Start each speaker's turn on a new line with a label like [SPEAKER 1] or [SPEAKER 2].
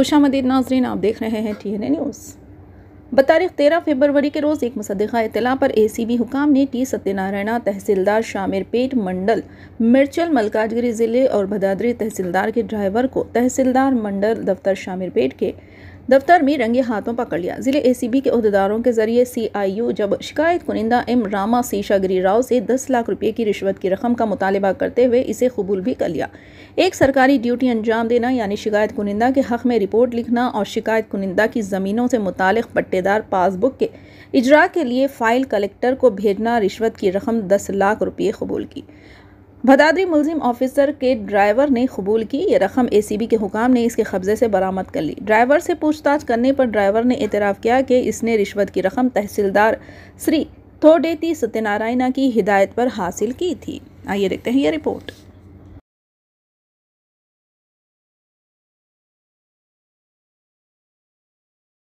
[SPEAKER 1] खुश आमदीद नाजरीन आप देख रहे हैं टी एन ए न्यूज़ बतारीख तेरह फेबरवरी के रोज़ एक मुसदा इतला पर ए सी बी हुकाम ने टी सत्यनारायणा तहसीलदार शामिर पेट मंडल मिर्चल मलकाजगिरी ज़िले और भदादरी तहसीलदार के ड्राइवर को तहसीलदार मंडल दफ्तर शामिर पेट के दफ्तर में रंगे हाथों पकड़ लिया जिले एसीबी के अहदेदारों के जरिए सीआईयू जब शिकायत कुनिंदा एम रामा शीशागिरी राव से 10 लाख रुपए की रिश्वत की रकम का मुतालबा करते हुए इसे कबूल भी कर लिया एक सरकारी ड्यूटी अंजाम देना यानी शिकायत कुनिंदा के हक में रिपोर्ट लिखना और शिकायत कुनिंदा की ज़मीनों से मुतल पट्टेदार पासबुक के इजरा के लिए फ़ाइल कलेक्टर को भेजना रिश्वत की रकम दस लाख रुपये कबूल की भदादरी मुलजिम ऑफिसर के ड्राइवर ने कबूल की यह रकम एसीबी के हुकाम ने इसके कब्जे से बरामद कर ली ड्राइवर से पूछताछ करने पर ड्राइवर ने एतराफ़ किया कि इसने रिश्वत की रकम तहसीलदार श्री थोडेती सत्यनारायणा की हिदायत पर हासिल की थी
[SPEAKER 2] आइए देखते हैं यह रिपोर्ट